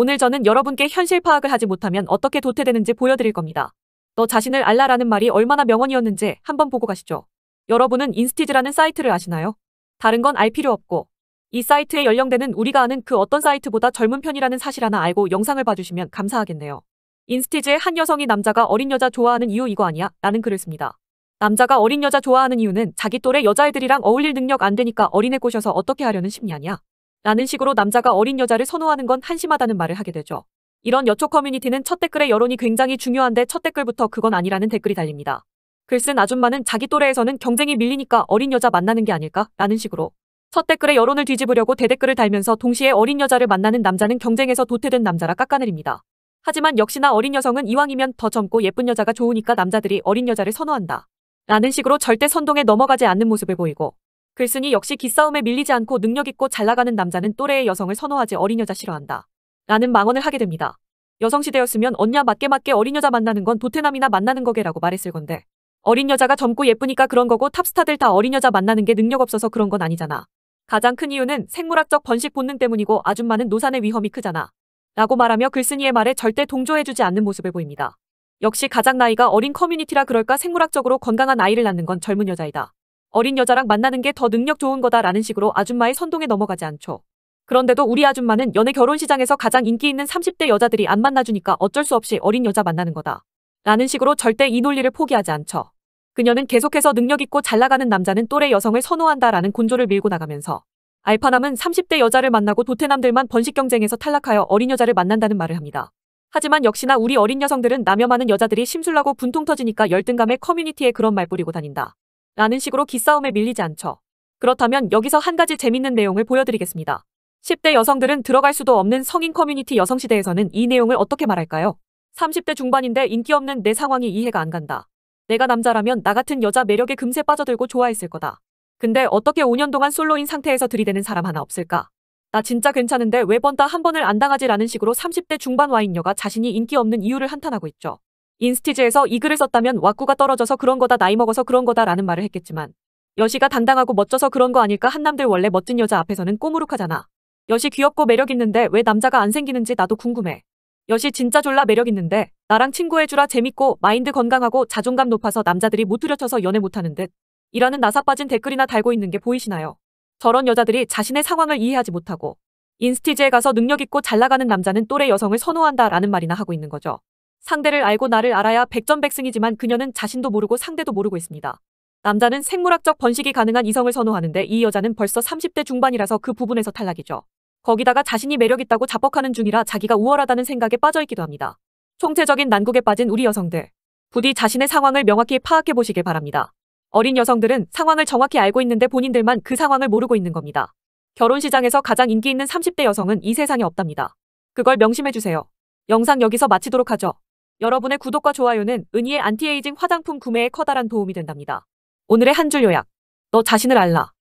오늘 저는 여러분께 현실 파악을 하지 못하면 어떻게 도태되는지 보여드릴 겁니다. 너 자신을 알라라는 말이 얼마나 명언이었는지 한번 보고 가시죠. 여러분은 인스티즈라는 사이트를 아시나요? 다른 건 알 필요 없고 이 사이트의 연령대는 우리가 아는 그 어떤 사이트보다 젊은 편이라는 사실 하나 알고 영상을 봐주시면 감사하겠네요. 인스티즈의 한 여성이 남자가 어린 여자 좋아하는 이유 이거 아니야? 라는 글을 씁니다. 남자가 어린 여자 좋아하는 이유는 자기 또래 여자애들이랑 어울릴 능력 안 되니까 어린애 꼬셔서 어떻게 하려는 심리 아니야? 라는 식으로 남자가 어린 여자를 선호하는 건 한심하다는 말을 하게 되죠. 이런 여초 커뮤니티는 첫 댓글의 여론이 굉장히 중요한데 첫 댓글부터 그건 아니라는 댓글이 달립니다. 글쓴 아줌마는 자기 또래에서는 경쟁이 밀리니까 어린 여자 만나는 게 아닐까? 라는 식으로 첫 댓글의 여론을 뒤집으려고 대댓글을 달면서 동시에 어린 여자를 만나는 남자는 경쟁에서 도태된 남자라 깎아내립니다. 하지만 역시나 어린 여성은 이왕이면 더 젊고 예쁜 여자가 좋으니까 남자들이 어린 여자를 선호한다. 라는 식으로 절대 선동에 넘어가지 않는 모습을 보이고 글쓴이 역시 기싸움에 밀리지 않고 능력있고 잘나가는 남자는 또래의 여성을 선호하지 어린 여자 싫어한다. 라는 망언을 하게 됩니다. 여성시대였으면 언냐 맞게 맞게 어린 여자 만나는 건 도태남이나 만나는 거게라고 말했을 건데. 어린 여자가 젊고 예쁘니까 그런 거고 탑스타들 다 어린 여자 만나는 게 능력 없어서 그런 건 아니잖아. 가장 큰 이유는 생물학적 번식 본능 때문이고 아줌마는 노산의 위험이 크잖아. 라고 말하며 글쓴이의 말에 절대 동조해주지 않는 모습을 보입니다. 역시 가장 나이가 어린 커뮤니티라 그럴까 생물학적으로 건강한 아이를 낳는 건 젊은 여자이다. 어린 여자랑 만나는 게 더 능력 좋은 거다라는 식으로 아줌마의 선동에 넘어가지 않죠. 그런데도 우리 아줌마는 연애 결혼 시장에서 가장 인기 있는 30대 여자들이 안 만나주니까 어쩔 수 없이 어린 여자 만나는 거다. 라는 식으로 절대 이 논리를 포기하지 않죠. 그녀는 계속해서 능력있고 잘나가는 남자는 또래 여성을 선호한다라는 곤조를 밀고 나가면서 알파남은 30대 여자를 만나고 도태남들만 번식 경쟁에서 탈락하여 어린 여자를 만난다는 말을 합니다. 하지만 역시나 우리 어린 여성들은 남여 많은 여자들이 심술나고 분통 터지니까 열등감에 커뮤니티에 그런 말 뿌리고 다닌다. 라는 식으로 기싸움에 밀리지 않죠. 그렇다면 여기서 한 가지 재밌는 내용을 보여드리겠습니다. 10대 여성들은 들어갈 수도 없는 성인 커뮤니티 여성시대에서는 이 내용을 어떻게 말할까요? 30대 중반인데 인기 없는 내 상황이 이해가 안 간다. 내가 남자라면 나 같은 여자 매력에 금세 빠져들고 좋아했을 거다. 근데 어떻게 5년 동안 솔로인 상태에서 들이대는 사람 하나 없을까? 나 진짜 괜찮은데 왜 번다 한 번을 안 당하지라는 식으로 30대 중반 와인녀가 자신이 인기 없는 이유를 한탄하고 있죠. 인스티즈에서 이 글을 썼다면 왁구가 떨어져서 그런 거다 나이 먹어서 그런 거다 라는 말을 했겠지만 여시가 당당하고 멋져서 그런 거 아닐까 한남들 원래 멋진 여자 앞에서는 꼬무룩하잖아. 여시 귀엽고 매력있는데 왜 남자가 안 생기는지 나도 궁금해. 여시 진짜 졸라 매력있는데 나랑 친구해주라 재밌고 마인드 건강하고 자존감 높아서 남자들이 못 후려쳐서 연애 못하는 듯 이라는 나사 빠진 댓글이나 달고 있는 게 보이시나요? 저런 여자들이 자신의 상황을 이해하지 못하고 인스티즈에 가서 능력있고 잘나가는 남자는 또래 여성을 선호한다 라는 말이나 하고 있는 거죠. 상대를 알고 나를 알아야 백전백승이지만 그녀는 자신도 모르고 상대도 모르고 있습니다. 남자는 생물학적 번식이 가능한 이성을 선호하는데 이 여자는 벌써 30대 중반이라서 그 부분에서 탈락이죠. 거기다가 자신이 매력있다고 자뻑하는 중이라 자기가 우월하다는 생각에 빠져있기도 합니다. 총체적인 난국에 빠진 우리 여성들. 부디 자신의 상황을 명확히 파악해보시길 바랍니다. 어린 여성들은 상황을 정확히 알고 있는데 본인들만 그 상황을 모르고 있는 겁니다. 결혼 시장에서 가장 인기 있는 30대 여성은 이 세상에 없답니다. 그걸 명심해주세요. 영상 여기서 마치도록 하죠. 여러분의 구독과 좋아요는 은희의 안티에이징 화장품 구매에 커다란 도움이 된답니다. 오늘의 한 줄 요약. 너 자신을 알라.